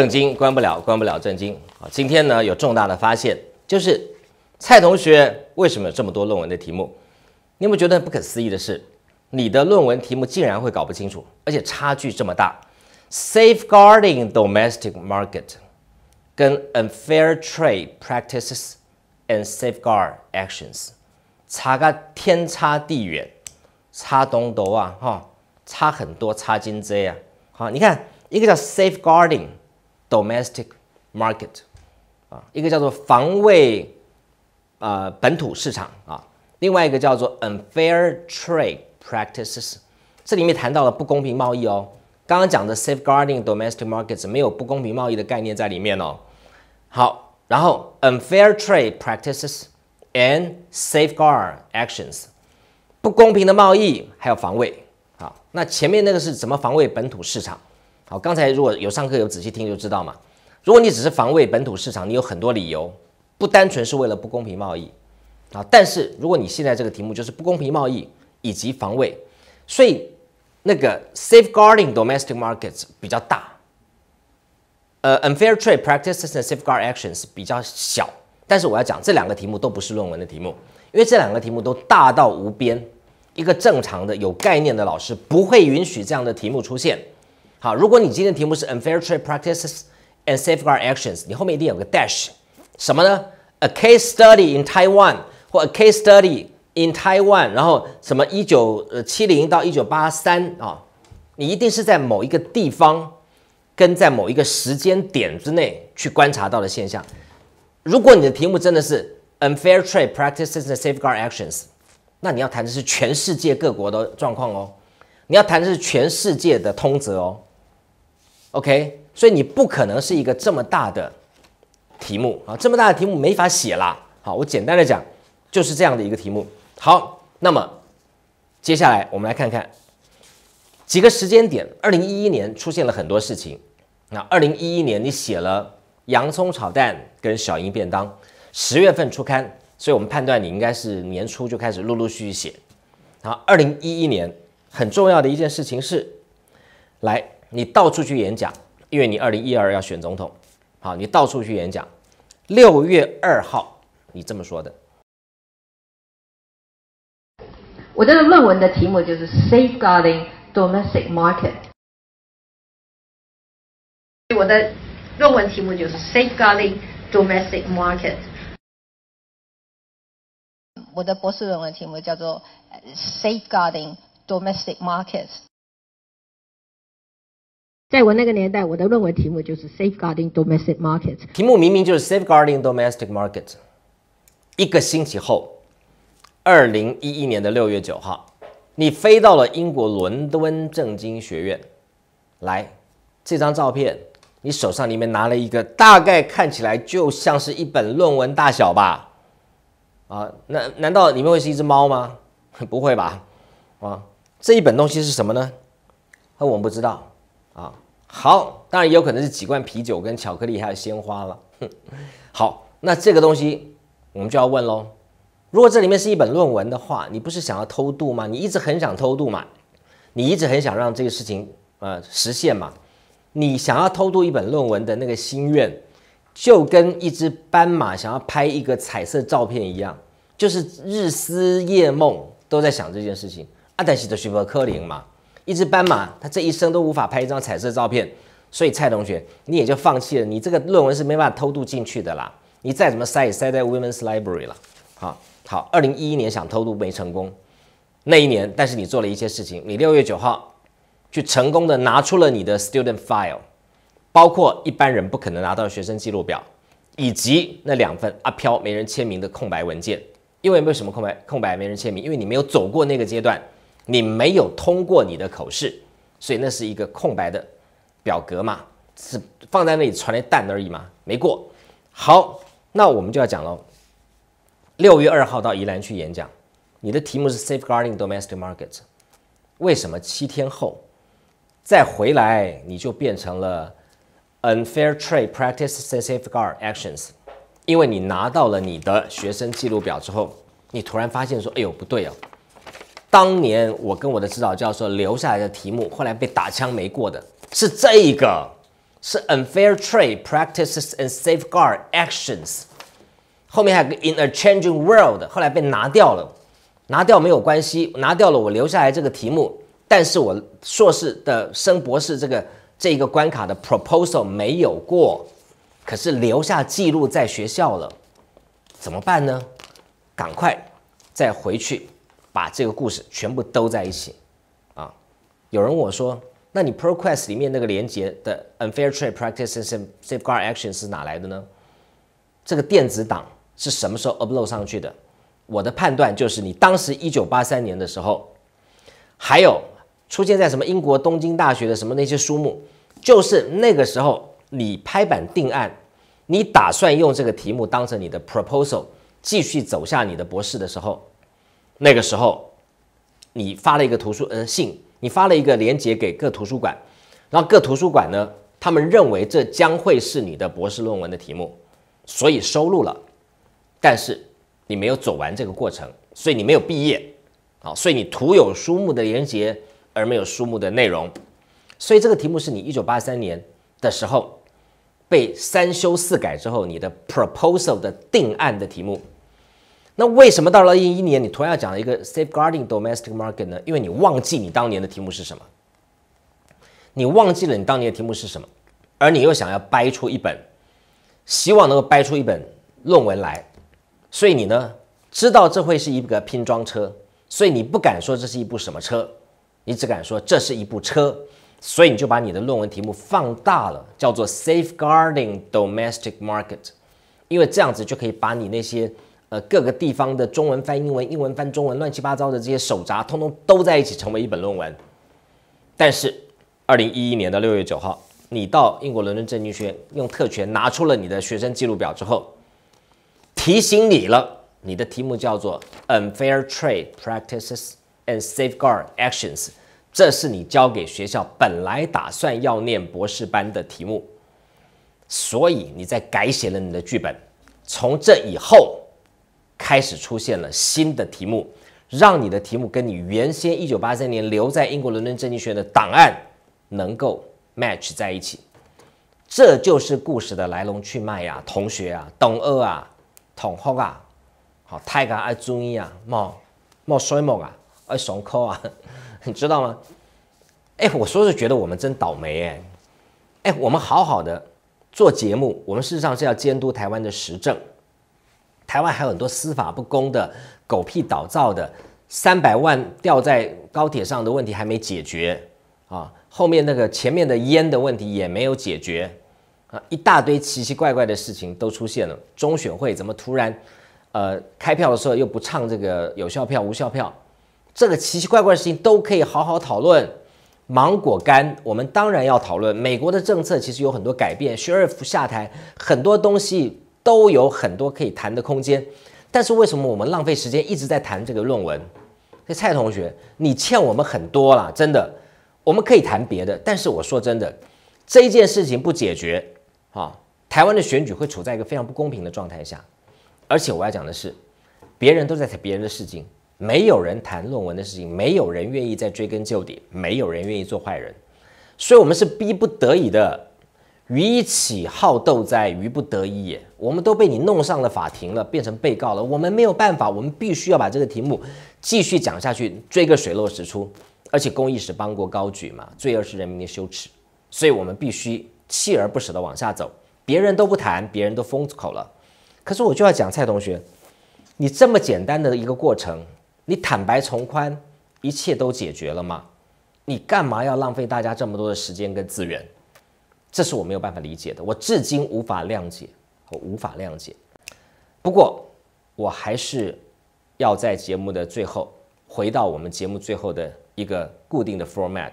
震惊，关不了，关不了，震惊！好，今天呢有重大的发现，就是蔡同学为什么有这么多论文的题目？你有没有觉得不可思议的是，你的论文题目竟然会搞不清楚，而且差距这么大。Safeguarding domestic market，跟 unfair trade practices and safeguard actions，差个天差地远，差东多啊，哈，差很多，差金 Z 啊。好，你看一个叫 safeguarding。domestic market，啊，一个叫做防卫，呃，本土市场啊，另外一个叫做 unfair trade practices，这里面谈到了不公平贸易哦。刚刚讲的 safeguarding domestic markets 没有不公平贸易的概念在里面哦。好，然后 unfair trade practices and safeguard actions，不公平的贸易还有防卫啊。那前面那个是怎么防卫本土市场？好，刚才如果有上课有仔细听就知道嘛。如果你只是防卫本土市场，你有很多理由，不单纯是为了不公平贸易。啊，但是如果你现在这个题目就是不公平贸易以及防卫，所以那个 safeguarding domestic markets 比较大，呃，unfair trade practices and safeguard actions 比较小。但是我要讲这两个题目都不是论文的题目，因为这两个题目都大到无边，一个正常的有概念的老师不会允许这样的题目出现。好，如果你今天的题目是 unfair trade practices and safeguard actions，你后面一定有个 dash，什么呢？A case study in Taiwan 或 a case study in Taiwan，然后什么一九呃七零到一九八三啊，你一定是在某一个地方，跟在某一个时间点之内去观察到的现象。如果你的题目真的是 unfair trade practices and safeguard actions，那你要谈的是全世界各国的状况哦，你要谈的是全世界的通则哦。OK，所以你不可能是一个这么大的题目啊！这么大的题目没法写啦。好，我简单的讲，就是这样的一个题目。好，那么接下来我们来看看几个时间点。二零一一年出现了很多事情。那二零一一年你写了洋葱炒蛋跟小英便当，十月份出刊，所以我们判断你应该是年初就开始陆陆续续写。然后二零一一年很重要的一件事情是来。你到处去演讲，因为你二零一二要选总统，好，你到处去演讲。六月二号，你这么说的。我的论文的题目就是 safeguarding domestic market。我的论文题目就是 safeguarding domestic market。我的博士论文题目叫做 safeguarding domestic markets。在我那个年代，我的论文题目就是 Safeguarding Domestic Markets。题目明明就是 Safeguarding Domestic Markets。一个星期后，二零一一年的六月九号，你飞到了英国伦敦政经学院。来，这张照片，你手上里面拿了一个，大概看起来就像是一本论文大小吧？啊，难难道里面会是一只猫吗？不会吧？啊，这一本东西是什么呢？那我们不知道。啊，好，当然也有可能是几罐啤酒、跟巧克力还有鲜花了。哼，好，那这个东西我们就要问喽。如果这里面是一本论文的话，你不是想要偷渡吗？你一直很想偷渡嘛，你一直很想让这个事情呃实现嘛，你想要偷渡一本论文的那个心愿，就跟一只斑马想要拍一个彩色照片一样，就是日思夜梦都在想这件事情。阿黛西的徐伯柯林嘛。一只斑马，它这一生都无法拍一张彩色照片，所以蔡同学，你也就放弃了，你这个论文是没办法偷渡进去的啦。你再怎么塞也塞在 Women's Library 了。好好，二零一一年想偷渡没成功，那一年，但是你做了一些事情。你六月九号，去成功的拿出了你的 Student File，包括一般人不可能拿到学生记录表，以及那两份阿飘没人签名的空白文件。因为没有什么空白空白没人签名，因为你没有走过那个阶段。你没有通过你的口试，所以那是一个空白的表格嘛，是放在那里传来蛋而已嘛，没过。好，那我们就要讲喽。六月二号到宜兰去演讲，你的题目是 Safeguarding Domestic Markets。为什么七天后再回来你就变成了 Unfair Trade Practices a Safeguard Actions？因为你拿到了你的学生记录表之后，你突然发现说，哎呦不对哦。当年我跟我的指导教授留下来的题目，后来被打枪没过的是这个，是 unfair trade practices and safeguard actions，后面还有个 in a changing world，后来被拿掉了，拿掉没有关系，拿掉了我留下来这个题目，但是我硕士的升博士这个这一个关卡的 proposal 没有过，可是留下记录在学校了，怎么办呢？赶快再回去。把这个故事全部都在一起，啊！有人问我说：“那你 ProQuest 里面那个连接的 Unfair Trade Practices and Safeguard Actions 是哪来的呢？这个电子档是什么时候 upload 上去的？”我的判断就是你当时一九八三年的时候，还有出现在什么英国东京大学的什么那些书目，就是那个时候你拍板定案，你打算用这个题目当成你的 proposal 继续走下你的博士的时候。那个时候，你发了一个图书嗯信，你发了一个链接给各图书馆，然后各图书馆呢，他们认为这将会是你的博士论文的题目，所以收录了，但是你没有走完这个过程，所以你没有毕业，啊，所以你徒有书目的连接而没有书目的内容，所以这个题目是你一九八三年的时候被三修四改之后你的 proposal 的定案的题目。那为什么到了一一年，你突然讲了一个 safeguarding domestic market 呢？因为你忘记你当年的题目是什么，你忘记了你当年的题目是什么，而你又想要掰出一本，希望能够掰出一本论文来，所以你呢，知道这会是一个拼装车，所以你不敢说这是一部什么车，你只敢说这是一部车，所以你就把你的论文题目放大了，叫做 safeguarding domestic market，因为这样子就可以把你那些。呃，各个地方的中文翻英文、英文翻中文，乱七八糟的这些手札，通通都在一起成为一本论文。但是，二零一一年的六月九号，你到英国伦敦政经学院用特权拿出了你的学生记录表之后，提醒你了，你的题目叫做《Unfair Trade Practices and Safeguard Actions》，这是你交给学校本来打算要念博士班的题目，所以你在改写了你的剧本。从这以后。开始出现了新的题目，让你的题目跟你原先一九八三年留在英国伦敦政经学院的档案能够 match 在一起，这就是故事的来龙去脉呀，同学啊，懂啊啊，同学啊，好太敢爱中医啊，冒冒衰梦啊，爱上课啊，你知道吗？哎，我说是觉得我们真倒霉哎，哎，我们好好的做节目，我们事实上是要监督台湾的时政。台湾还有很多司法不公的、狗屁倒灶的，三百万掉在高铁上的问题还没解决啊！后面那个前面的烟的问题也没有解决啊！一大堆奇奇怪怪的事情都出现了。中选会怎么突然呃开票的时候又不唱这个有效票无效票？这个奇奇怪怪的事情都可以好好讨论。芒果干我们当然要讨论。美国的政策其实有很多改变，Sheriff 下台很多东西。都有很多可以谈的空间，但是为什么我们浪费时间一直在谈这个论文？那蔡同学，你欠我们很多了，真的。我们可以谈别的，但是我说真的，这一件事情不解决，啊，台湾的选举会处在一个非常不公平的状态下。而且我要讲的是，别人都在谈别人的事情，没有人谈论文的事情，没有人愿意再追根究底，没有人愿意做坏人，所以我们是逼不得已的。一起好斗，在于不得已也。我们都被你弄上了法庭了，变成被告了。我们没有办法，我们必须要把这个题目继续讲下去，追个水落石出。而且，公义是邦国高举嘛，罪恶是人民的羞耻，所以我们必须锲而不舍地往下走。别人都不谈，别人都封口了，可是我就要讲蔡同学，你这么简单的一个过程，你坦白从宽，一切都解决了吗？你干嘛要浪费大家这么多的时间跟资源？这是我没有办法理解的，我至今无法谅解，我无法谅解。不过，我还是要在节目的最后，回到我们节目最后的一个固定的 format。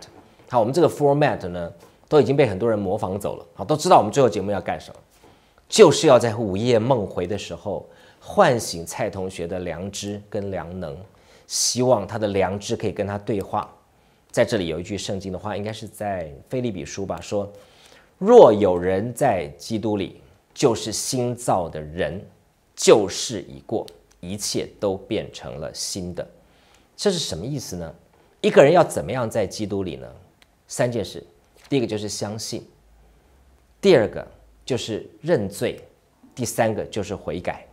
好，我们这个 format 呢，都已经被很多人模仿走了。好，都知道我们最后节目要干什么，就是要在午夜梦回的时候，唤醒蔡同学的良知跟良能，希望他的良知可以跟他对话。在这里有一句圣经的话，应该是在腓利比书吧，说。若有人在基督里，就是新造的人，旧事已过，一切都变成了新的。这是什么意思呢？一个人要怎么样在基督里呢？三件事：第一个就是相信，第二个就是认罪，第三个就是悔改。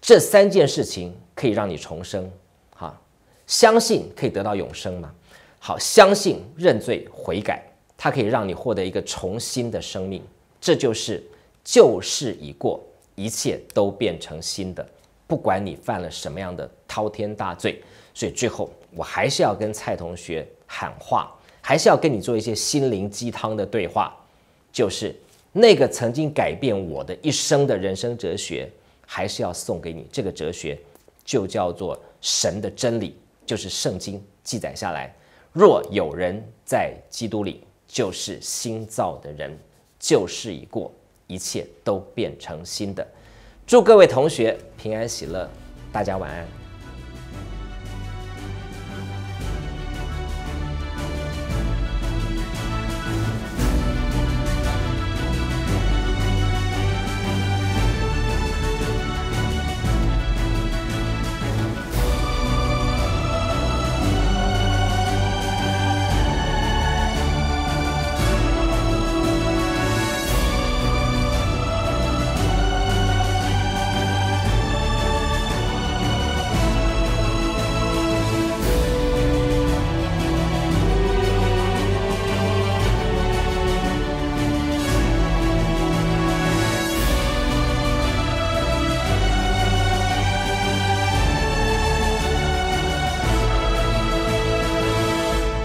这三件事情可以让你重生。哈，相信可以得到永生吗？好，相信、认罪、悔改。它可以让你获得一个重新的生命，这就是旧事已过，一切都变成新的。不管你犯了什么样的滔天大罪，所以最后我还是要跟蔡同学喊话，还是要跟你做一些心灵鸡汤的对话，就是那个曾经改变我的一生的人生哲学，还是要送给你。这个哲学就叫做神的真理，就是圣经记载下来：若有人在基督里。就是新造的人，旧事已过，一切都变成新的。祝各位同学平安喜乐，大家晚安。